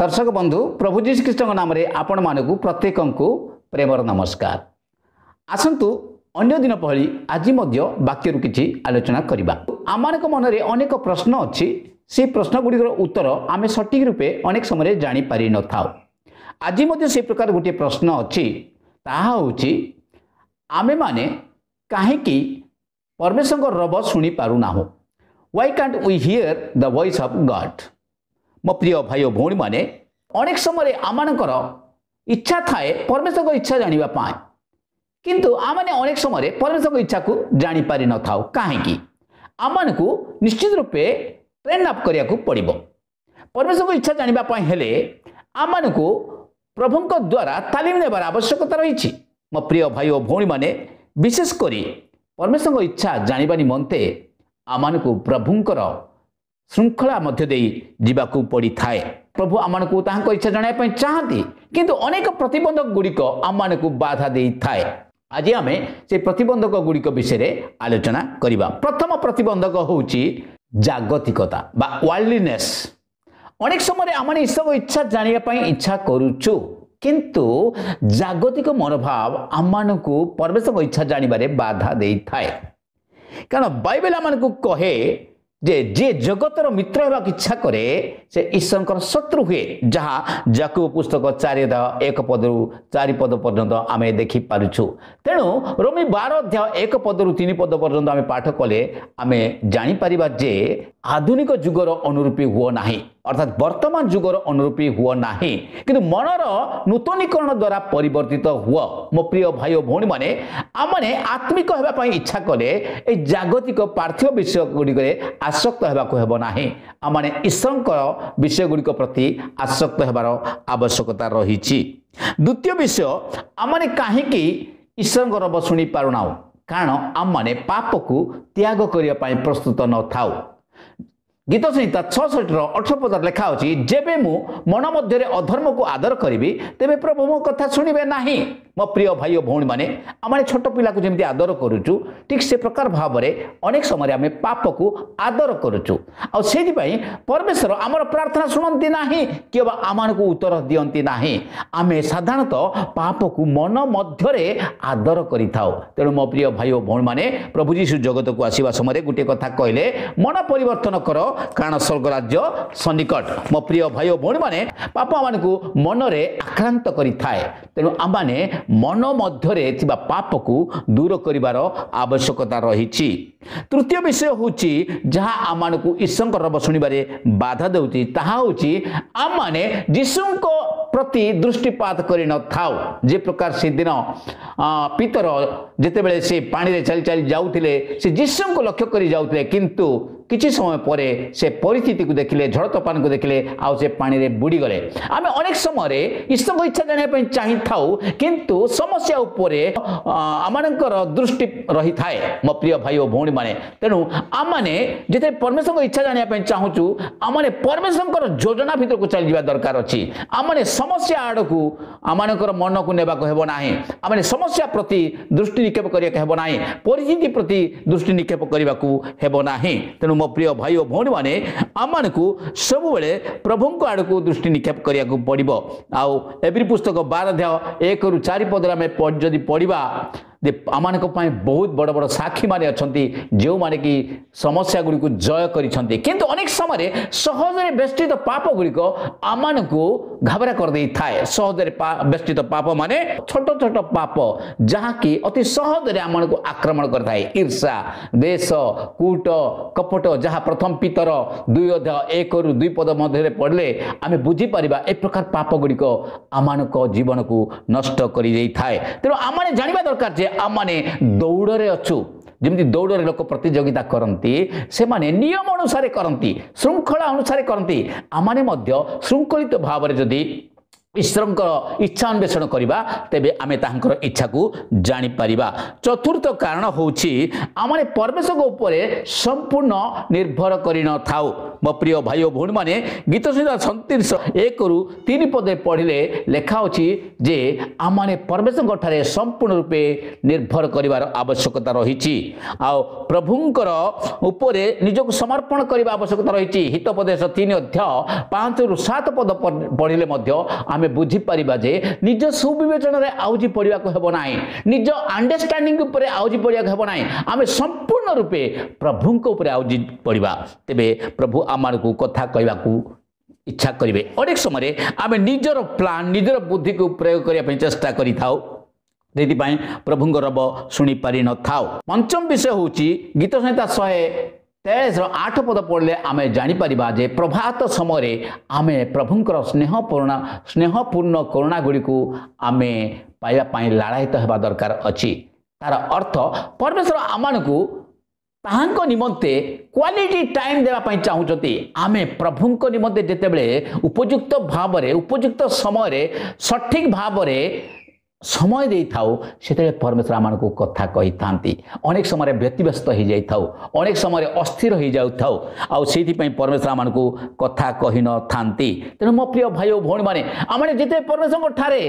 ଦର୍ଶକ ବନ୍ଧୁ ପ୍ରଭୁ ଯୀଶୁଖ୍ରୀଷ୍ଟଙ୍କ ନାମରେ ଆପଣମାନଙ୍କୁ ପ୍ରତ୍ୟେକଙ୍କୁ ପ୍ରେମର ନମସ୍କାର ଆସନ୍ତୁ ଅନ୍ୟ ଦିନ ପହଳି ଆଜି ମଧ୍ୟ ବାକ୍ୟରୁ କିଛି ଆଲୋଚନା କରିବା ଆମମାନଙ୍କ ମନରେ ଅନେକ ପ୍ରଶ୍ନ ଅଛି ସେ ପ୍ରଶ୍ନଗୁଡ଼ିକର ଉତ୍ତର ଆମେ ସଠିକ୍ ରୂପେ ଅନେକ ସମୟରେ ଜାଣିପାରିନଥାଉ ଆଜି ମଧ୍ୟ ସେ ପ୍ରକାର ଗୋଟିଏ ପ୍ରଶ୍ନ ଅଛି ତାହା ହେଉଛି ଆମେମାନେ କାହିଁକି ପରମେଶ୍ୱରଙ୍କ ରବ ଶୁଣିପାରୁନାହୁଁ why can't we hear the voice of God ମୋ ପ୍ରିୟ ଭାଇ ଓ ଭଉଣୀମାନେ ଅନେକ ସମୟରେ ଆମମାନଙ୍କର ଇଚ୍ଛା ଥାଏ ପରମେଶ୍ୱରଙ୍କ ଇଚ୍ଛା ଜାଣିବା ପାଇଁ କିନ୍ତୁ ଆମମାନେ ଅନେକ ସମୟରେ ପରମେଶ୍ୱରଙ୍କ ଇଚ୍ଛାକୁ ଜାଣିପାରିନଥାଉ କାହିଁକି ଆମମାନଙ୍କୁ ନିଶ୍ଚିତ ରୂପେ ଟ୍ରେନ୍ ଅପ୍ କରିବାକୁ ପଡ଼ିବ ପରମେଶ୍ୱରଙ୍କ ଇଚ୍ଛା ଜାଣିବା ପାଇଁ ହେଲେ ଆମମାନଙ୍କୁ ପ୍ରଭୁଙ୍କ ଦ୍ୱାରା ତାଲିମ ନେବାର ଆବଶ୍ୟକତା ରହିଛି ମୋ ପ୍ରିୟ ଭାଇ ଓ ଭଉଣୀମାନେ ବିଶେଷ କରି ପରମେଶ୍ୱରଙ୍କ ଇଚ୍ଛା ଜାଣିବା ନିମନ୍ତେ ଆମମାନଙ୍କୁ ପ୍ରଭୁଙ୍କର ଶୃଙ୍ଖଳା ମଧ୍ୟ ଦେଇ ଯିବାକୁ ପଡ଼ିଥାଏ ପ୍ରଭୁ ଆମମାନଙ୍କୁ ତାହାଙ୍କ ଇଚ୍ଛା ଜଣାଇବା ପାଇଁ ଚାହାନ୍ତି କିନ୍ତୁ ଅନେକ ପ୍ରତିବନ୍ଧକ ଗୁଡ଼ିକ ଆମମାନଙ୍କୁ ବାଧା ଦେଇଥାଏ ଆଜି ଆମେ ସେ ପ୍ରତିବନ୍ଧକ ଗୁଡ଼ିକ ବିଷୟରେ ଆଲୋଚନା କରିବା ପ୍ରଥମ ପ୍ରତିବନ୍ଧକ ହେଉଛି ଜାଗତିକତା ବା ୱାର୍ଲଡଲିନେସ୍ ଅନେକ ସମୟରେ ଆମେ ଏସବୁ ଇଚ୍ଛା ଜାଣିବା ପାଇଁ ଇଚ୍ଛା କରୁଛୁ କିନ୍ତୁ ଜାଗତିକ ମନୋଭାବ ଆମମାନଙ୍କୁ ପରମେଶ୍ୱରଙ୍କ ଇଚ୍ଛା ଜାଣିବାରେ ବାଧା ଦେଇଥାଏ କାରଣ ବାଇବେଲ ଆମମାନଙ୍କୁ କହେ যে যে জগতর মিত্র হওয়ার ইচ্ছা করে সে ঈশ্বরঙ্কর শত্রু হুয়ে যা যাকু পুস্তক চারি এক পদরু চারি পদ পর্যন্ত আমি দেখিপারুছু তেণু রোমি বার অধ্যায় এক পদরু তিন পদ পর্যন্ত আমি পাঠ কলে আমি জাঁপার যে ଆଧୁନିକ ଯୁଗର ଅନୁରୂପୀ ହୁଅ ନାହିଁ ଅର୍ଥାତ୍ ବର୍ତ୍ତମାନ ଯୁଗର ଅନୁରୂପୀ ହୁଅ ନାହିଁ କିନ୍ତୁ ମନର ନୂତନୀକରଣ ଦ୍ୱାରା ପରିବର୍ତ୍ତିତ ହୁଅ ମୋ ପ୍ରିୟ ଭାଇ ଓ ଭଉଣୀମାନେ ଆମମାନେ ଆତ୍ମିକ ହେବା ପାଇଁ ଇଚ୍ଛା କଲେ ଏ ଜାଗତିକ ପାର୍ଥିବ ବିଷୟ ଗୁଡ଼ିକରେ ଆସକ୍ତ ହେବାକୁ ହେବ ନାହିଁ ଆମମାନେ ଈଶ୍ୱରଙ୍କର ବିଷୟ ଗୁଡ଼ିକ ପ୍ରତି ଆସକ୍ତ ହେବାର ଆବଶ୍ୟକତା ରହିଛି ଦ୍ୱିତୀୟ ବିଷୟ ଆମମାନେ କାହିଁକି ଈଶ୍ୱରଙ୍କ ରବ ଶୁଣି ପାରୁନାହୁଁ କାରଣ ଆମମାନେ ପାପକୁ ତ୍ୟାଗ କରିବା ପାଇଁ ପ୍ରସ୍ତୁତ ନଥାଉ ଗୀତ ସଂହିତା ଛଅଷଠିର ଅଠର ପଦ ଲେଖା ଅଛି ଯେବେ ମୁଁ ମନ ମଧ୍ୟରେ ଅଧର୍ମକୁ ଆଦର କରିବି ତେବେ ପ୍ରଭୁ ମୋ କଥା ଶୁଣିବେ ନାହିଁ ମୋ ପ୍ରିୟ ଭାଇ ଓ ଭଉଣୀମାନେ ଆମେ ଛୋଟ ପିଲାକୁ ଯେମିତି ଆଦର କରୁଛୁ ଠିକ୍ ସେ ପ୍ରକାର ଭାବରେ ଅନେକ ସମୟରେ ଆମେ ପାପକୁ ଆଦର କରୁଛୁ ଆଉ ସେଥିପାଇଁ ପରମେଶ୍ୱର ଆମର ପ୍ରାର୍ଥନା ଶୁଣନ୍ତି ନାହିଁ କି ବା ଆମମାନଙ୍କୁ ଉତ୍ତର ଦିଅନ୍ତି ନାହିଁ ଆମେ ସାଧାରଣତଃ ପାପକୁ ମନ ମଧ୍ୟରେ ଆଦର କରିଥାଉ ତେଣୁ ମୋ ପ୍ରିୟ ଭାଇ ଓ ଭଉଣୀମାନେ ପ୍ରଭୁ ଯୀଶୁ ଜଗତକୁ ଆସିବା ସମୟରେ ଗୋଟିଏ କଥା କହିଲେ ମନ ପରିବର୍ତ୍ତନ କର କାରଣ ସ୍ୱର୍ଗ ରାଜ୍ୟ ସନ୍ନିକଟ ମୋ ପ୍ରିୟ ଭାଇ ଓ ଭଉଣୀମାନେ ପାପ ଆମମାନଙ୍କୁ ମନରେ ଆକ୍ରାନ୍ତ କରିଥାଏ ତେଣୁ ଆମମାନେ ମନ ମଧ୍ୟରେ ଥିବା ପାପକୁ ଦୂର କରିବାର ଆବଶ୍ୟକତା ରହିଛି ତୃତୀୟ ବିଷୟ ହେଉଛି ଯାହା ଆମମାନଙ୍କୁ ଈଶ୍ୱଙ୍କ ରବ ଶୁଣିବାରେ ବାଧା ଦେଉଛି ତାହା ହେଉଛି ଆମମାନେ ଯୀଶୁଙ୍କ ପ୍ରତି ଦୃଷ୍ଟିପାତ କରିନଥାଉ ଯେ ପ୍ରକାର ସେଦିନ ପିତର ଯେତେବେଳେ ସେ ପାଣିରେ ଚାଲି ଚାଲି ଯାଉଥିଲେ ସେ ଯୀଶୁଙ୍କୁ ଲକ୍ଷ୍ୟ କରି ଯାଉଥିଲେ କିନ୍ତୁ କିଛି ସମୟ ପରେ ସେ ପରିସ୍ଥିତିକୁ ଦେଖିଲେ ଝଡ଼ ତୋଫାନକୁ ଦେଖିଲେ ଆଉ ସେ ପାଣିରେ ବୁଡ଼ିଗଲେ ଆମେ ଅନେକ ସମୟରେ ଈଶ୍ୱରଙ୍କ ଇଚ୍ଛା ଜାଣିବା ପାଇଁ ଚାହିଁଥାଉ କିନ୍ତୁ ସମସ୍ୟା ଉପରେ ଆମମାନଙ୍କର ଦୃଷ୍ଟି ରହିଥାଏ ମୋ ପ୍ରିୟ ଭାଇ ଓ ଭଉଣୀମାନେ ତେଣୁ ଆମମାନେ ଯେତେବେଳେ ପରମେଶ୍ୱରଙ୍କ ଇଚ୍ଛା ଜାଣିବା ପାଇଁ ଚାହୁଁଛୁ ଆମମାନେ ପରମେଶ୍ୱରଙ୍କର ଯୋଜନା ଭିତରକୁ ଚାଲିଯିବା ଦରକାର ଅଛି ଆମମାନେ ସମସ୍ୟା ଆଡ଼କୁ ଆମମାନଙ୍କର ମନକୁ ନେବାକୁ ହେବ ନାହିଁ ଆମମାନେ ସମସ୍ୟା ପ୍ରତି ଦୃଷ୍ଟି ନିକ୍ଷେପ କରିବାକୁ ହେବ ନାହିଁ ପରିସ୍ଥିତି ପ୍ରତି ଦୃଷ୍ଟି ନିକ୍ଷେପ କରିବାକୁ ହେବ ନାହିଁ ତେଣୁ मो प्रिय भाई और भौनी वाने आमन को सब वाले प्रभु को आड़ दृष्टि निकाब करिया को पड़ी बो आओ एवरी पुस्तक बारह दिया एक रुचारी पदरा में पौड़ जो ଯେ ଆମମାନଙ୍କ ପାଇଁ ବହୁତ ବଡ଼ ବଡ଼ ସାକ୍ଷୀମାନେ ଅଛନ୍ତି ଯେଉଁମାନେ କି ସମସ୍ୟା ଗୁଡ଼ିକୁ ଜୟ କରିଛନ୍ତି କିନ୍ତୁ ଅନେକ ସମୟରେ ସହଜରେ ବେଷ୍ଟିତ ପାପ ଗୁଡ଼ିକ ଆମମାନଙ୍କୁ ଘାବରା କରିଦେଇଥାଏ ସହଜରେ ବେଷ୍ଟିତ ପାପ ମାନେ ଛୋଟ ଛୋଟ ପାପ ଯାହାକି ଅତି ସହଜରେ ଆମମାନଙ୍କୁ ଆକ୍ରମଣ କରିଥାଏ ଈର୍ଷା ଦେଶ କୂଟ କପଟ ଯାହା ପ୍ରଥମ ପିତର ଦୁଇ ଅଧ୍ୟାୟ ଏକରୁ ଦୁଇ ପଦ ମଧ୍ୟରେ ପଡ଼ିଲେ ଆମେ ବୁଝିପାରିବା ଏ ପ୍ରକାର ପାପ ଗୁଡ଼ିକ ଆମମାନଙ୍କ ଜୀବନକୁ ନଷ୍ଟ କରିଦେଇଥାଏ ତେଣୁ ଆମମାନେ ଜାଣିବା ଦରକାର ଯେ ଆମମାନେ ଦୌଡ଼ରେ ଅଛୁ ଯେମିତି ଦୌଡ଼ରେ ଲୋକ ପ୍ରତିଯୋଗିତା କରନ୍ତି ସେମାନେ ନିୟମ ଅନୁସାରେ କରନ୍ତି ଶୃଙ୍ଖଳା ଅନୁସାରେ କରନ୍ତି ଆମମାନେ ମଧ୍ୟ ଶୃଙ୍ଖଳିତ ଭାବରେ ଯଦି ଈଶ୍ୱରଙ୍କର ଇଚ୍ଛା ଅନ୍ୱେଷଣ କରିବା ତେବେ ଆମେ ତାହାଙ୍କର ଇଚ୍ଛାକୁ ଜାଣିପାରିବା ଚତୁର୍ଥ କାରଣ ହେଉଛି ଆମେ ପରମେଶ୍ୱରଙ୍କ ଉପରେ ସମ୍ପୂର୍ଣ୍ଣ ନିର୍ଭର କରିନଥାଉ ମୋ ପ୍ରିୟ ଭାଇ ଓ ଭଉଣୀମାନେ ଗୀତ ସଂହିତା ସନ୍ତିରିଶ ଏକରୁ ତିନି ପଦେ ପଢ଼ିଲେ ଲେଖା ଅଛି ଯେ ଆମମାନେ ପରମେଶ୍ୱରଙ୍କ ସମ୍ପୂର୍ଣ୍ଣ ରୂପେ ନିର୍ଭର କରିବାର ଆବଶ୍ୟକତା ରହିଛି ଆଉ ପ୍ରଭୁଙ୍କର ଉପରେ ନିଜକୁ ସମର୍ପଣ କରିବା ଆବଶ୍ୟକତା ରହିଛି ହିତପଦେଶ ତିନି ଅଧ୍ୟାୟ ପାଞ୍ଚରୁ ସାତ ପଦ ପଢ଼ିଲେ ମଧ୍ୟ ଆମେ ବୁଝିପାରିବା ଯେ ନିଜ ସୁବିବେଚନାରେ ଆଉଜି ପଡ଼ିବାକୁ ହେବ ନାହିଁ ନିଜ ଆଣ୍ଡରଷ୍ଟାଣ୍ଡିଂ ଉପରେ ଆଉଜି ପଡ଼ିବାକୁ ହେବ ନାହିଁ ଆମେ ସମ୍ପୂର୍ଣ୍ଣ ରୂପେ ପ୍ରଭୁଙ୍କ ଉପରେ ଆଉଜି ପଡ଼ିବା ତେବେ ପ୍ରଭୁ আমারকু কথা কইবাকু ইচ্ছা করবে অনেক সময় আমি নিজের প্লান নিজের বুদ্ধিকে প্রয়োগ করা চেষ্টা করে থাও ସେଇଥିପାଇଁ ପ୍ରଭୁଙ୍କ ରବ ଶୁଣିପାରିନଥାଉ ପଞ୍ଚମ ବିଷୟ ହେଉଛି ଗୀତ ସଂହିତା ଶହେ ତେଇଶର ଆଠ ପଦ ପଡ଼ିଲେ ଆମେ ଜାଣିପାରିବା ଯେ ପ୍ରଭାତ ସମୟରେ ଆମେ ପ୍ରଭୁଙ୍କର ସ୍ନେହପୂର୍ଣ୍ଣ ସ୍ନେହପୂର୍ଣ୍ଣ କରୁଣା ଗୁଡ଼ିକୁ ଆମେ ପାଇବା ପାଇଁ ଲାଳାୟିତ ହେବା ଦରକାର ଅଛି ତାର ଅର୍ଥ ପରମେଶ୍ୱର ଆମମାନଙ୍କୁ ତାହାଙ୍କ ନିମନ୍ତେ କ୍ୱାଲିଟି ଟାଇମ୍ ଦେବା ପାଇଁ ଚାହୁଁଛନ୍ତି ଆମେ ପ୍ରଭୁଙ୍କ ନିମନ୍ତେ ଯେତେବେଳେ ଉପଯୁକ୍ତ ଭାବରେ ଉପଯୁକ୍ତ ସମୟରେ ସଠିକ୍ ଭାବରେ ସମୟ ଦେଇଥାଉ ସେତେବେଳେ ପରମେଶ୍ୱର ଆମମାନଙ୍କୁ କଥା କହିଥାନ୍ତି ଅନେକ ସମୟରେ ବ୍ୟତିବ୍ୟସ୍ତ ହୋଇଯାଇଥାଉ ଅନେକ ସମୟରେ ଅସ୍ଥିର ହୋଇଯାଉଥାଉ ଆଉ ସେଇଥିପାଇଁ ପରମେଶ୍ୱର ଆମମାନଙ୍କୁ କଥା କହିନଥାନ୍ତି ତେଣୁ ମୋ ପ୍ରିୟ ଭାଇ ଓ ଭଉଣୀମାନେ ଆମେ ଯେତେ ପରମେଶ୍ୱରଙ୍କ ଠାରେ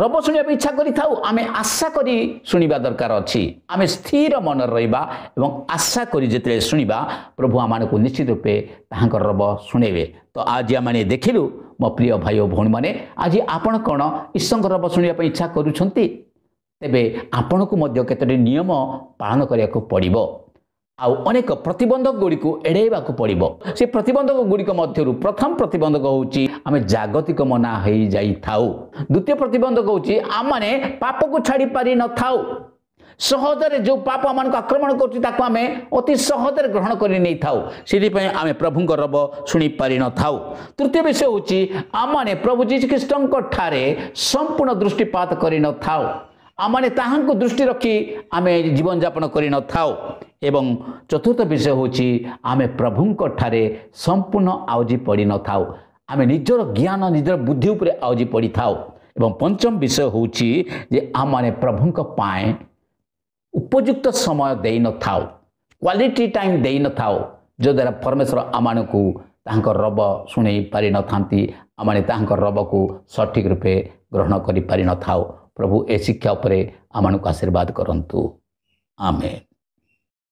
ରବ ଶୁଣିବା ପାଇଁ ଇଚ୍ଛା କରିଥାଉ ଆମେ ଆଶା କରି ଶୁଣିବା ଦରକାର ଅଛି ଆମେ ସ୍ଥିର ମନରେ ରହିବା ଏବଂ ଆଶା କରି ଯେତେବେଳେ ଶୁଣିବା ପ୍ରଭୁ ଆମମାନଙ୍କୁ ନିଶ୍ଚିତ ରୂପେ ତାହାଙ୍କର ରବ ଶୁଣେଇବେ ତ ଆଜି ଆମେ ଦେଖିଲୁ ମୋ ପ୍ରିୟ ଭାଇ ଓ ଭଉଣୀମାନେ ଆଜି ଆପଣ କ'ଣ ଈଶ୍ୱରଙ୍କର ରବ ଶୁଣିବା ପାଇଁ ଇଚ୍ଛା କରୁଛନ୍ତି ତେବେ ଆପଣଙ୍କୁ ମଧ୍ୟ କେତୋଟି ନିୟମ ପାଳନ କରିବାକୁ ପଡ଼ିବ ଆଉ ଅନେକ ପ୍ରତିବନ୍ଧକ ଗୁଡ଼ିକୁ ଏଡ଼ାଇବାକୁ ପଡ଼ିବ ସେ ପ୍ରତିବନ୍ଧକ ଗୁଡ଼ିକ ମଧ୍ୟରୁ ପ୍ରଥମ ପ୍ରତିବନ୍ଧକ ହେଉଛି ଆମେ ଜାଗତିକ ମନା ହେଇଯାଇଥାଉ ଦ୍ୱିତୀୟ ପ୍ରତିବନ୍ଧକ ହେଉଛି ଆମମାନେ ପାପକୁ ଛାଡ଼ି ପାରିନଥାଉ ସହଜରେ ଯେଉଁ ପାପ ଆମମାନଙ୍କୁ ଆକ୍ରମଣ କରୁଛି ତାକୁ ଆମେ ଅତି ସହଜରେ ଗ୍ରହଣ କରି ନେଇଥାଉ ସେଥିପାଇଁ ଆମେ ପ୍ରଭୁଙ୍କ ରବ ଶୁଣିପାରିନଥାଉ ତୃତୀୟ ବିଷୟ ହେଉଛି ଆମମାନେ ପ୍ରଭୁ ଯୀଶୁଖ୍ରୀଷ୍ଟଙ୍କ ଠାରେ ସମ୍ପୂର୍ଣ୍ଣ ଦୃଷ୍ଟିପାତ କରିନଥାଉ ଆମମାନେ ତାହାଙ୍କୁ ଦୃଷ୍ଟି ରଖି ଆମେ ଜୀବନଯାପନ କରିନଥାଉ ଏବଂ ଚତୁର୍ଥ ବିଷୟ ହେଉଛି ଆମେ ପ୍ରଭୁଙ୍କଠାରେ ସମ୍ପୂର୍ଣ୍ଣ ଆଉଜି ପଡ଼ିନଥାଉ ଆମେ ନିଜର ଜ୍ଞାନ ନିଜର ବୁଦ୍ଧି ଉପରେ ଆଉଜି ପଡ଼ିଥାଉ ଏବଂ ପଞ୍ଚମ ବିଷୟ ହେଉଛି ଯେ ଆମମାନେ ପ୍ରଭୁଙ୍କ ପାଇଁ ଉପଯୁକ୍ତ ସମୟ ଦେଇନଥାଉ କ୍ୱାଲିଟି ଟାଇମ୍ ଦେଇନଥାଉ ଯଦ୍ୱାରା ପରମେଶ୍ୱର ଆମମାନଙ୍କୁ ତାହାଙ୍କ ରବ ଶୁଣେଇ ପାରିନଥାନ୍ତି ଆମେ ତାହାଙ୍କ ରବକୁ ସଠିକ୍ ରୂପେ ଗ୍ରହଣ କରିପାରିନଥାଉ प्रभु ए शिक्षा पर आम आशीर्वाद करूँ आमेन